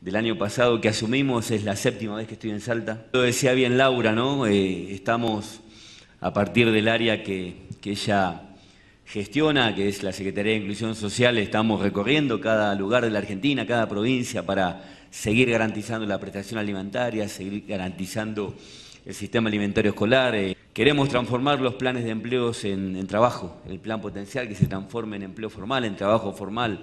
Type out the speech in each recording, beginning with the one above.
del año pasado que asumimos, es la séptima vez que estoy en Salta. Lo decía bien Laura, ¿no? Eh, estamos a partir del área que, ella gestiona, que es la Secretaría de Inclusión Social, estamos recorriendo cada lugar de la Argentina, cada provincia, para seguir garantizando la prestación alimentaria, seguir garantizando el sistema alimentario escolar. Eh, queremos transformar los planes de empleos en, en trabajo, el plan potencial que se transforme en empleo formal, en trabajo formal.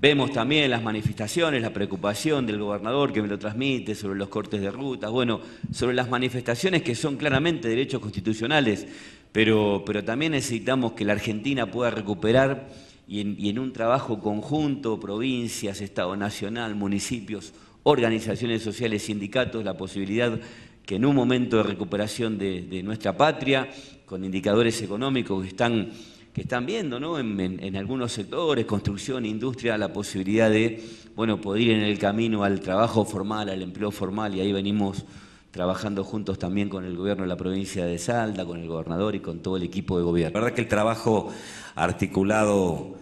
Vemos también las manifestaciones, la preocupación del gobernador que me lo transmite sobre los cortes de rutas, bueno, sobre las manifestaciones que son claramente derechos constitucionales, pero, pero también necesitamos que la Argentina pueda recuperar y en, un trabajo conjunto, provincias, Estado Nacional, municipios, organizaciones sociales, sindicatos, la posibilidad que en un momento de recuperación de nuestra patria, con indicadores económicos que están que están viendo en, algunos sectores, construcción, industria, la posibilidad de bueno, poder ir en el camino al trabajo formal, al empleo formal, y ahí venimos trabajando juntos también con el gobierno de la provincia de Salda, con el gobernador y con todo el equipo de gobierno. La verdad que el trabajo articulado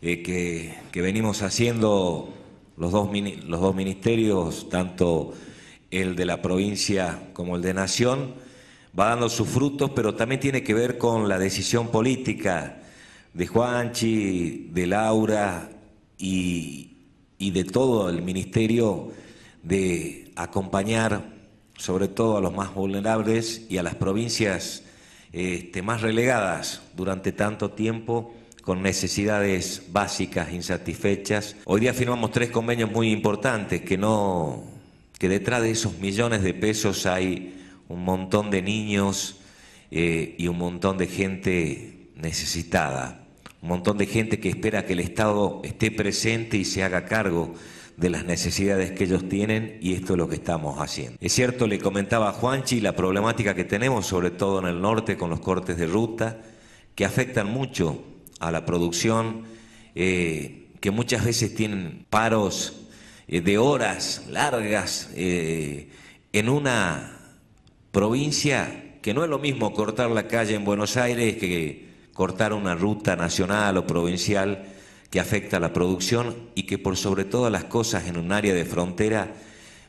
eh, que, que, venimos haciendo los dos, los dos ministerios, tanto el de la provincia como el de Nación, va dando sus frutos, pero también tiene que ver con la decisión política de Juanchi, de Laura y, de todo el ministerio de acompañar sobre todo a los más vulnerables y a las provincias este, más relegadas durante tanto tiempo con necesidades básicas insatisfechas. Hoy día firmamos tres convenios muy importantes que no que detrás de esos millones de pesos hay un montón de niños eh, y un montón de gente necesitada, un montón de gente que espera que el Estado esté presente y se haga cargo de las necesidades que ellos tienen y esto es lo que estamos haciendo. Es cierto, le comentaba a Juanchi la problemática que tenemos, sobre todo en el norte, con los cortes de ruta, que afectan mucho a la producción, eh, que muchas veces tienen paros eh, de horas largas en una provincia, que no es lo mismo cortar la calle en Buenos Aires que cortar una ruta nacional o provincial que afecta a la producción y que por sobre todas las cosas en un área de frontera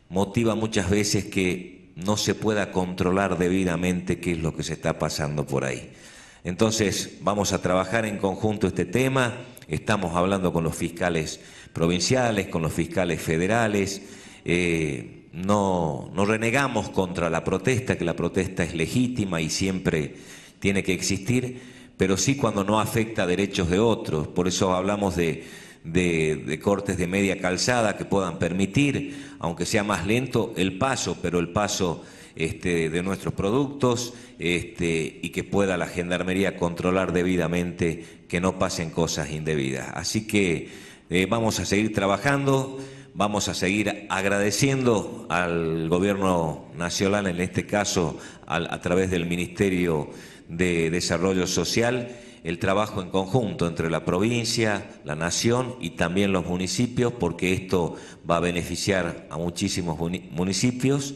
motiva muchas veces que no se pueda controlar debidamente qué es lo que se está pasando por ahí. Entonces vamos a trabajar en conjunto este tema, estamos hablando con los fiscales provinciales, con los fiscales federales. Eh, no, no renegamos contra la protesta, que la protesta es legítima y siempre tiene que existir, pero sí cuando no afecta derechos de otros. Por eso hablamos de, cortes de media calzada que puedan permitir, aunque sea más lento, el paso, pero el paso este, de nuestros productos este, y que pueda la gendarmería controlar debidamente que no pasen cosas indebidas. Así que eh, vamos a seguir trabajando. Vamos a seguir agradeciendo al gobierno nacional, en este caso a través del Ministerio de Desarrollo Social, el trabajo en conjunto entre la provincia, la nación y también los municipios, porque esto va a beneficiar a muchísimos municipios.